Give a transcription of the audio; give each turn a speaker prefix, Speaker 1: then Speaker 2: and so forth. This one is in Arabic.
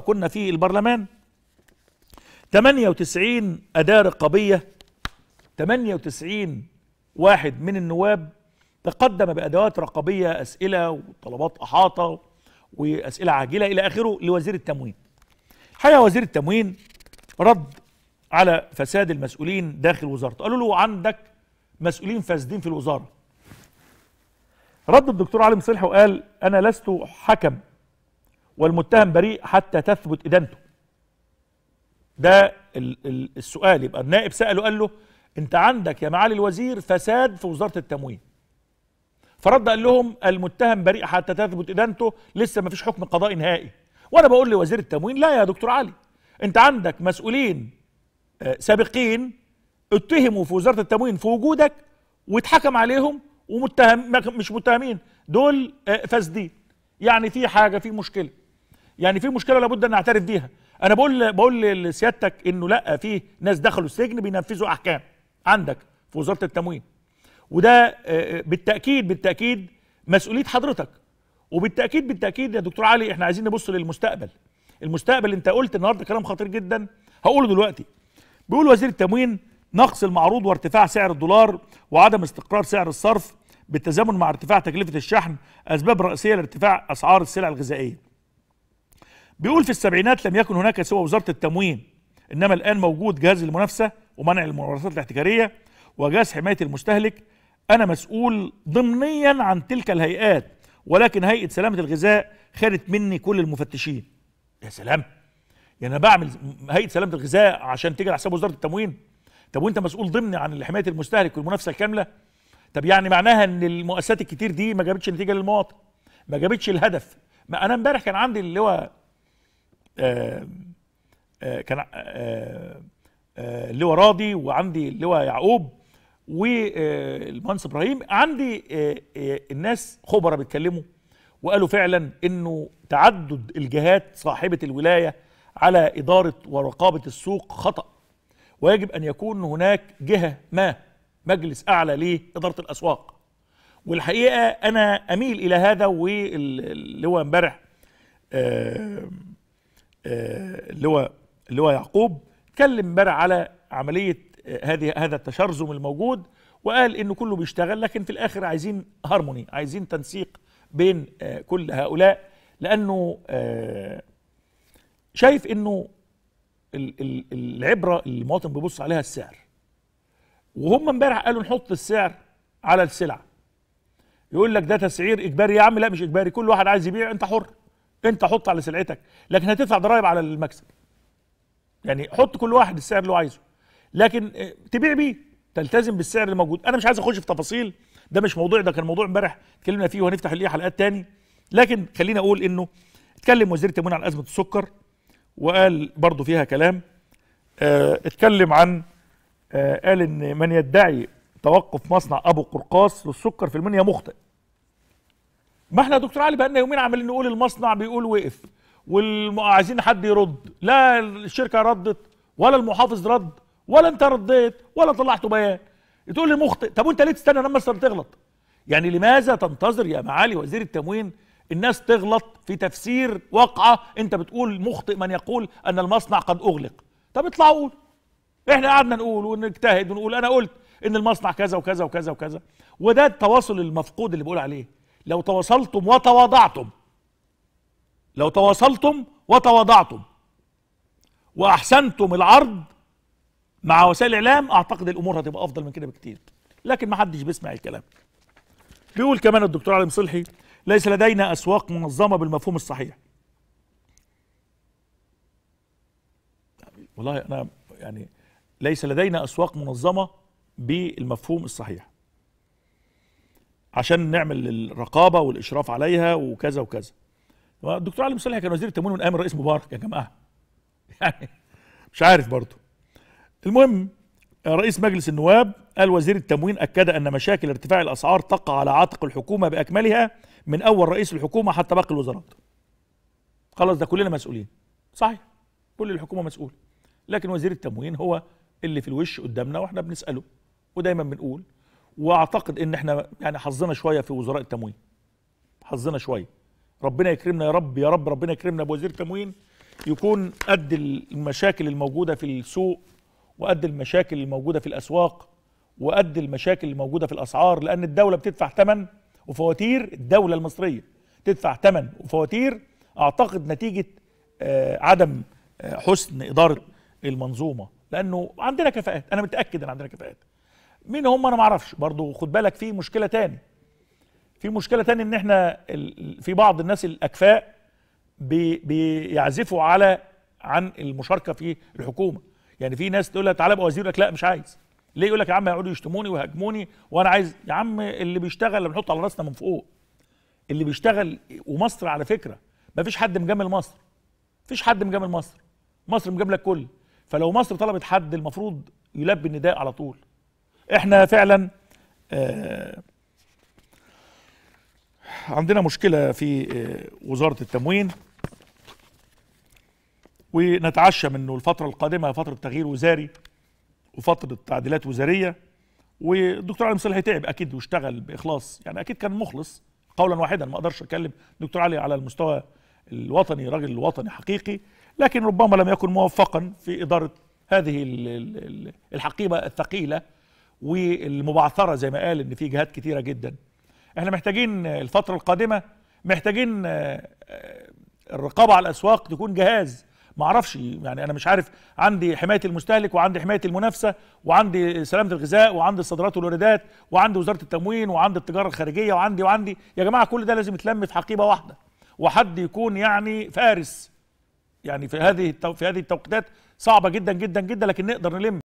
Speaker 1: كنا في البرلمان 98 أدار رقابية 98 واحد من النواب تقدم بأدوات رقابية أسئلة وطلبات أحاطة وأسئلة عاجلة إلى آخره لوزير التموين حقيقة وزير التموين رد على فساد المسؤولين داخل وزارته قالوا له عندك مسؤولين فاسدين في الوزارة رد الدكتور علي مصلح وقال أنا لست حكم والمتهم بريء حتى تثبت إدانته ده السؤال يبقى النائب سأله قال له أنت عندك يا معالي الوزير فساد في وزارة التموين فرد قال لهم المتهم بريء حتى تثبت إدانته لسه ما فيش حكم قضائي نهائي وأنا بقول لوزير التموين لا يا دكتور علي أنت عندك مسؤولين آه، سابقين اتهموا في وزارة التموين في وجودك واتحكم عليهم ومتهم مش متهمين دول آه، فاسدين يعني في حاجه في مشكله يعني في مشكله لابد ان نعترف بيها انا بقول بقول لسيادتك انه لا في ناس دخلوا السجن بينفذوا احكام عندك في وزاره التموين وده بالتاكيد بالتاكيد مسؤوليه حضرتك وبالتاكيد بالتاكيد يا دكتور علي احنا عايزين نبص للمستقبل المستقبل انت قلت النهارده كلام خطير جدا هقوله دلوقتي بيقول وزير التموين نقص المعروض وارتفاع سعر الدولار وعدم استقرار سعر الصرف بالتزامن مع ارتفاع تكلفه الشحن اسباب رئيسيه لارتفاع اسعار السلع الغذائيه بيقول في السبعينات لم يكن هناك سوى وزارة التموين إنما الآن موجود جهاز المنافسة ومنع الممارسات الاحتكارية وجهاز حماية المستهلك أنا مسؤول ضمنيا عن تلك الهيئات ولكن هيئة سلامة الغذاء خدت مني كل المفتشين يا سلام يعني أنا بعمل هيئة سلامة الغذاء عشان تيجي على حساب وزارة التموين طب وأنت مسؤول ضمني عن حماية المستهلك والمنافسة الكاملة طب يعني معناها إن المؤسسات الكتير دي ما جابتش نتيجة للمواطن ما جابتش الهدف ما أنا امبارح كان عندي اللي هو آه، آه، كان اللواء آه، راضي وعندي اللواء يعقوب والمهندس ابراهيم عندي الناس خبراء بيتكلموا وقالوا فعلا انه تعدد الجهات صاحبه الولايه على اداره ورقابه السوق خطا ويجب ان يكون هناك جهه ما مجلس اعلى لاداره الاسواق والحقيقه انا اميل الى هذا واللي هو امبارح آه اللواء اللواء يعقوب اتكلم امبارح على عمليه آه، هذه هذا التشرذم الموجود وقال انه كله بيشتغل لكن في الاخر عايزين هارموني عايزين تنسيق بين آه، كل هؤلاء لانه آه، شايف انه العبره اللي المواطن بيبص عليها السعر وهم امبارح قالوا نحط السعر على السلع يقول لك ده تسعير اجباري يا عم لا مش اجباري كل واحد عايز يبيع انت حر انت حط على سلعتك لكن هتدفع ضرائب على المكسب يعني حط كل واحد السعر اللي هو عايزه لكن آه، تبيع بيه تلتزم بالسعر اللي موجود انا مش عايز اخش في تفاصيل ده مش موضوع ده كان موضوع امبارح اتكلمنا فيه وهنفتح ليه حلقات تاني لكن خلينا اقول انه اتكلم وزير التموين عن ازمه السكر وقال برضه فيها كلام اه اتكلم عن اه قال ان من يدعي توقف مصنع ابو قرقاس للسكر في المنيا مخطئ ما احنا يا دكتور علي بقالنا يومين عمالين نقول المصنع بيقول وقف وعايزين حد يرد لا الشركه ردت ولا المحافظ رد ولا انت رديت ولا طلعت بيان تقول لي مخطئ طب وانت ليه تستنى لما تغلط يعني لماذا تنتظر يا معالي وزير التموين الناس تغلط في تفسير واقعه انت بتقول مخطئ من يقول ان المصنع قد اغلق طب اطلع قول احنا قعدنا نقول ونجتهد ونقول انا قلت ان المصنع كذا وكذا وكذا وكذا وده التواصل المفقود اللي بقول عليه لو تواصلتم وتواضعتم لو تواصلتم وتواضعتم واحسنتم العرض مع وسائل الاعلام اعتقد الامور هتبقى افضل من كده بكتير لكن ما حدش بيسمع الكلام بيقول كمان الدكتور علي مصلحي ليس لدينا اسواق منظمه بالمفهوم الصحيح والله انا يعني ليس لدينا اسواق منظمه بالمفهوم الصحيح عشان نعمل الرقابه والاشراف عليها وكذا وكذا الدكتور علي مصالح كان وزير التموين من ايام الرئيس مبارك يا جماعه يعني مش عارف برضه المهم رئيس مجلس النواب قال وزير التموين اكد ان مشاكل ارتفاع الاسعار تقع على عاتق الحكومه باكملها من اول رئيس الحكومه حتى باقي الوزارات خلاص ده كلنا مسؤولين صحيح كل الحكومه مسؤول لكن وزير التموين هو اللي في الوش قدامنا واحنا بنساله ودايما بنقول واعتقد ان احنا يعني حظنا شويه في وزراء التموين حظنا شويه ربنا يكرمنا يا رب يا رب ربنا يكرمنا بوزير تموين يكون قد المشاكل الموجوده في السوق وقد المشاكل الموجوده في الاسواق وقد المشاكل الموجوده في الاسعار لان الدوله بتدفع ثمن وفواتير الدوله المصريه تدفع ثمن وفواتير اعتقد نتيجه آه، عدم آه، حسن اداره المنظومه لانه عندنا كفاءات انا متاكد ان عندنا كفاءات مين هم انا ما اعرفش برضه خد بالك في مشكله تاني في مشكله تاني ان احنا في بعض الناس الاكفاء بي بيعزفوا على عن المشاركه في الحكومه يعني في ناس تقول لك تعالى ابقى وزير لك لا مش عايز ليه يقول لك يا عم هيقعدوا يشتموني ويهاجموني وانا عايز يا عم اللي بيشتغل بنحط على راسنا من فوق اللي بيشتغل ومصر على فكره ما فيش حد مجامل مصر فيش حد مجامل مصر مصر مجامله الكل فلو مصر طلبت حد المفروض يلبي النداء على طول احنا فعلا آه، عندنا مشكله في آه، وزاره التموين ونتعشى منه الفتره القادمه فتره تغيير وزاري وفتره تعديلات وزاريه والدكتور علي مصلحي تعب اكيد واشتغل باخلاص يعني اكيد كان مخلص قولا واحدا ما اقدرش اتكلم دكتور علي على المستوى الوطني راجل وطني حقيقي لكن ربما لم يكن موفقا في اداره هذه الحقيبه الثقيله والمبعثره زي ما قال ان في جهات كثيره جدا احنا محتاجين الفتره القادمه محتاجين آه، آه، الرقابه على الاسواق تكون جهاز ما اعرفش يعني انا مش عارف عندي حمايه المستهلك وعندي حمايه المنافسه وعندي سلامه الغذاء وعندي الصادرات والواردات وعندي وزاره التموين وعندي التجاره الخارجيه وعندي وعندي يا جماعه كل ده لازم يتلم في حقيبه واحده وحد يكون يعني فارس يعني في هذه في هذه التوقيتات صعبه جدا جدا جدا لكن نقدر نلم